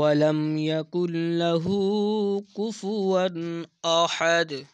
ولم يكن له كفوا أحد